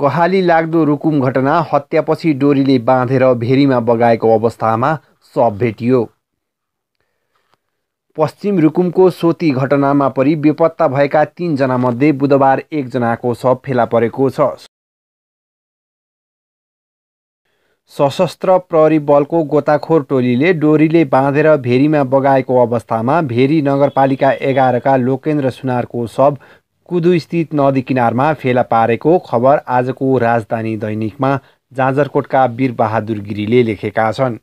कहाली लाग्दो रुकुम घटना हत्यापछि डोरीले बाँधेर भेरीमा बगाएको अवस्थामा सब भेटियो पश्चिम रुकुमको सोती घटनामा परि बेपत्ता भएका तिनजनामध्ये बुधबार एकजनाको शव फेला परेको छ सशस्त्र प्रहरी बलको गोताखोर टोलीले डोरीले बाँधेर भेरीमा बगाएको अवस्थामा भेरी नगरपालिका एघारका लोकेन्द्र सुनारको शव कुदुस्थित नदी किनारमा फेला पारेको खबर आजको राजधानी दैनिकमा जाजरकोटका वीरबहादुर गिरीले लेखेका छन्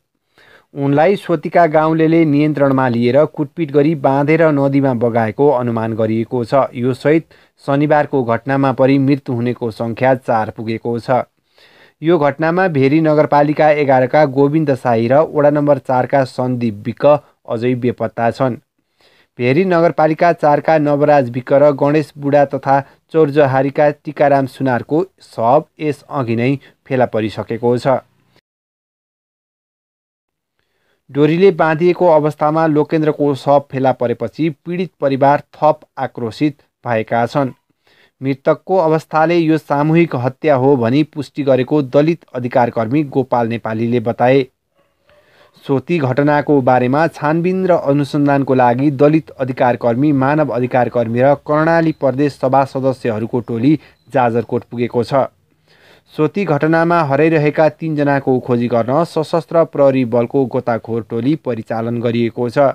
उनलाई स्वतिका गाउँले नियन्त्रणमा लिएर कुटपिट गरी बाँधेर नदीमा बगाएको अनुमान गरिएको छ यो सहित शनिबारको घटनामा परि मृत्यु हुनेको सङ्ख्या चार पुगेको छ यो घटनामा भेरी नगरपालिका एघारका गोविन्द साई र वडा नम्बर चारका सन्दीप विक अझै बेपत्ता छन् भेरी नगरपालिका चारका नवराज विकर गणेश बुढा तथा चौर्जहारीका टिकाराम सुनारको शव यसअघि नै फेला परिसकेको छ डोरीले बाँधिएको अवस्थामा लोकेन्द्रको शव फेला परेपछि पीडित परिवार थप आक्रोशित भएका छन् मृतकको अवस्थाले यो सामूहिक हत्या हो भनी पुष्टि गरेको दलित अधिकारकर्मी गोपाल नेपालीले बताए सो ती घटनाको बारेमा छानबिन र अनुसन्धानको लागि दलित अधिकार कर्मी मानव अधिकार कर्मी र कर्णाली प्रदेश सभा सदस्यहरूको टोली जाजरकोट पुगेको छ सो ती घटनामा हराइरहेका तिनजनाको खोजी गर्न सशस्त्र प्रहरी बलको गोताखोर टोली परिचालन गरिएको छ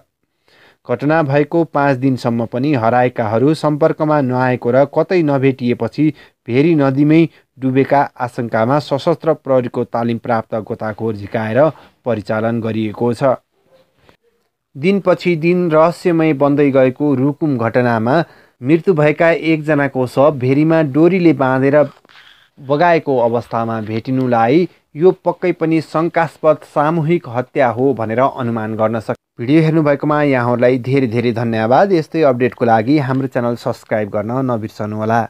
घटना भएको पाँच दिनसम्म पनि हराएकाहरू सम्पर्कमा नआएको र कतै नभेटिएपछि भेरी नदीमै डुबेका आशंकामा सशस्त्र प्रहरीको तालिम प्राप्त गोताखोर झिकाएर परिचालन गरिएको छ दिनपछि दिन रहस्यमय बन्दै गएको रुकुम घटनामा मृत्यु भएका एकजनाको शव भेरीमा डोरीले बाँधेर बगाएको अवस्थामा भेटिनुलाई यो पक्कै पनि शङ्कास्पद सामूहिक हत्या हो भनेर अनुमान गर्न सक्छ भिडियो हेर्नुभएकोमा यहाँहरूलाई धेरै धेरै धन्यवाद यस्तै अपडेटको लागि हाम्रो च्यानल सब्सक्राइब गर्न नबिर्सनुहोला